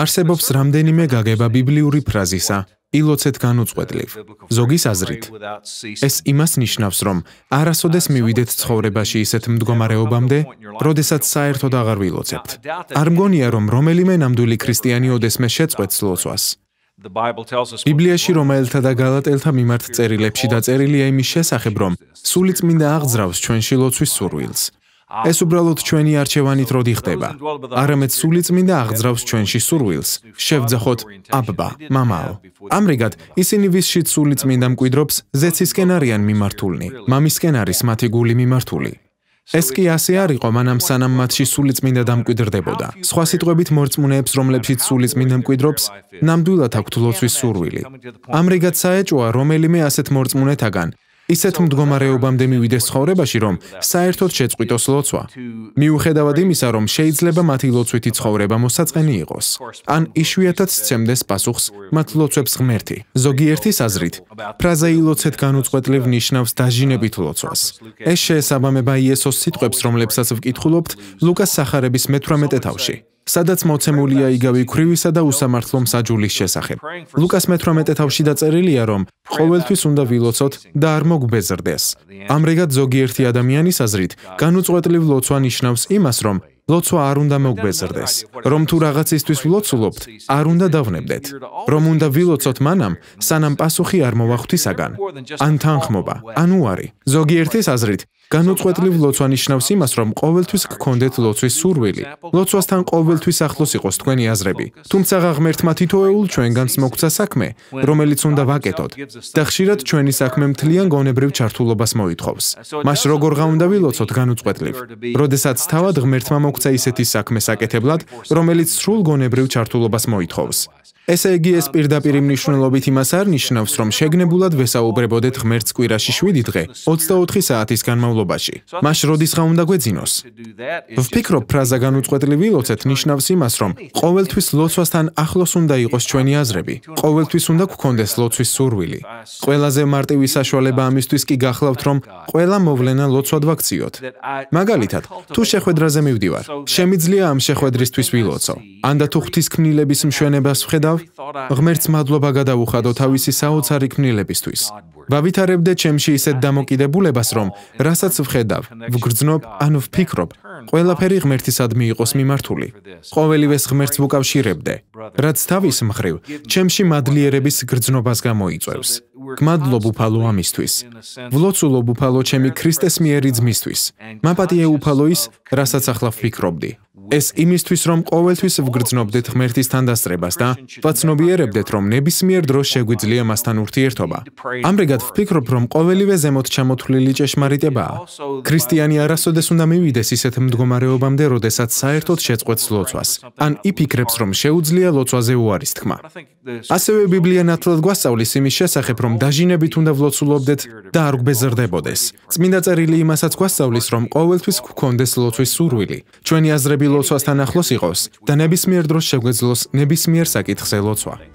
არსებობს რამდენიმე გაგება ბიბლიური ფრაზისა: "ილოცეთ განუწყვეტლივ". ზოგის აზრით, ეს იმას ნიშნავს, რომ არასოდეს მივიდეთ ცხოვრებაში ისეთ მდგომარეობამდე, როდესაც საერთოდ აღარ ვილოცებთ. არ მგონია, რომ რომელიმე ნამდვილი ქრისტიანი ოდესმე შეწყვეტს ლოცვას. ბიბლიაში რომაელთა და გალატელთა მიმართ წერილებში დაწერილია იმის შესახებ, რომ სული წმინდა აღძრავს ჩვენში ლოცვის სურვილს. ეს უბრალოდ ჩვენი არჩევანით როდი ხდება. არამედ სული წმინდა აღძრავს ჩვენში სურვილს. შევძახოთ აბა, მამაო. ამრიგად, ისინი ვისშიც სული წმინდა მკვიდრობს, ზეცისკენ არიან მიმართულნი. მამისკენ არის მათი გული მიმართული. ეს კი ასე არ იყო მანამ სანამ მათში სული წმინდა დამკვიდრდებოდა. სხვა სიტყვებით მორწმუნეებს, რომლებშიც სული წმინდა მკვიდრობს, ნამდვილად აქვთ ლოცვის სურვილი. ამრიგად საეჭოა რომელიმე ასეთ მორწმუნეთაგან, ისეთ მდგომარეობამდე მივიდეს ხოვრებაში, რომ საერთოდ შეწყვიტოს ლოცვა. მიუხედავად იმისა, რომ შეიძლება მათი ლოცვითი ცხოვრება მოსაწყენი იყოს, ან იშვიათად სცემდეს პასუხს მათ ლოცვებს ღმერთი. ზოგიერთი საზრით, ფრაზა ილოცეთ განუწყვეტლივ ნიშნავს დაჟინებით ლოცვას. ეს შეესაბამება იესოს სიტყვებს, რომლებსაც ვკითხულობთ ლუკას სახარების 18 თავში. სადაც მოცემულია იგავი ქრივისა და უსამართლო მსაჯულის შესახებ. ლუკას მე-18 თავში დაწერილია, რომ ყოველთვის უნდა ვილოცოთ და არ მოგბეზრდეს. ამრიგად ზოგიერთი ადამიანის აზრით, განუწყვეტლივ ლოცვა ნიშნავს იმას, რომ ლოცვა არ უნდა მოგვეზრდეს. რომ თუ რაღაცისთვის ვლოცულობთ, არ უნდა დავნებდეთ. რომ უნდა ვილოცოთ მანამ, სანამ პასუხი არ მოვახვთისაგან. ან თანხმობა, ან უარი. ზოგიერთის აზრით, განუწყვეტლივ ლოცვა ნიშნავს იმას, რომ ყოველთვის გქონდეთ ლოცვის სურვილი. ლოცვასთან ყოველთვის ახლოს იყოს თქვენი აზრები. თუმცა ღმერთმა თითოეულ ჩვენგანს მოგცა საქმე, რომელიც უნდა ვაკეთოთ. და ხშირად ჩვენი საქმე მთლიან გონებრივ ჩართულობას მოითხოვს. მას როგორღა უნდა ვილოცოთ განუწყვეტლივ. როდესაც თავად ღმერთმა მოგცა მოგცა ისეთი საქმეს აკეთებლად, რომელიც სრულ გონებრივ ჩართულობას მოითხოვს. ესე იგი, ეს პირდაპირ მნიშვნელობით იმას არნიშნავს, რომ შეგნებულად ვესაუბრებოდეთ ღმერთს კვირაში 7 დღე 24 საათის განმავლობაში. მას როდის ხა უნდა გვეძინოს? ვფიქრობ, ფრაზა განუწყვეტლი ვილოცეთ ნიშნავს იმას, რომ ყოველთვის ლოცვასთან ახლოს უნდა იყოს ჩვენი აზრები. ყოველთვის უნდა გვქონდეს ლოცვის სურვილი. ყველაზე მარტივი საშუალება ამისთვის კი გახლავთ, რომ ყველა მოვლენა ლოცვად ვაქციოთ. მაგალითად, თუ შეხვედრაზე მივდივარ, შემიძლია ამ შეხვედრისთვის ვილოცო. ან და თუ ღვთისკნილების მშვენებას ვხედავ, ღმერთს მადლობა გადავუხადო თავისი საოცარი კნილებისთვის. ვავითარებდე ჩემში ისეთ დამოკიდებულებას, რომ რასაც ვხედავ, ვგრძნობ ან ვფიქრობ, ყველაფერი ღმერთისადმი იყოს მიმართული. ყოველივეს ღმერთს ვუკავშირებდე, რაც თავის მხრივ ჩემში მადლიერების გრძნობას გამოიწვევს. გმადლობ უფალო ამისთვის. ვლოცულობ უფალო ჩემი ქრისტეს მიერი ძმისთვის. მაპატიე უფალო ის, რასაც ახლა ვფიქრობდი. ეს იმისთვის რომ ყოველთვის ვგრძნობდეთ ღმერთის თანდასწრებას და ვაცნობიერებდეთ რომ ნებისმიერ დროს შეგვიძლია მასთან ურთიერთობა. ამრიგად ვფიქრობ რომ ყოველივე ზემოთ ჩამოთვლილი ჭეშმარიტებაა. ქრისტიანი არასოდეს უნდა მივიდეს ისეთ მდგომარეობამდე, როდესაც საერთოდ შეწყვეტს ლოცვას. ან იფიქრებს რომ შეუძლია ლოცვაზე უარის თქმა. ასევე ბიბლია ნათლად გვასწავლის იმის შესახებ რომ დაჟინებით უნდა ვლოცულობდეთ და არ გბეზრდებოდეს. წმინდა წერილი იმასაც გვასწავლის რომ ყოველთვის გქონდეს ლოცვის სურვილი. ჩვენი აზრები ლოცვასთან ახლოს იყოს და ნებისმიერ დროს შეგვეძლოს ნებისმიერ საკითხზე ლოცვა.